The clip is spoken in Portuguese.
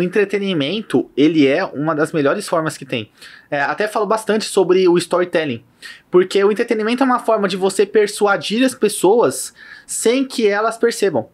o entretenimento, ele é uma das melhores formas que tem. É, até falo bastante sobre o storytelling, porque o entretenimento é uma forma de você persuadir as pessoas sem que elas percebam.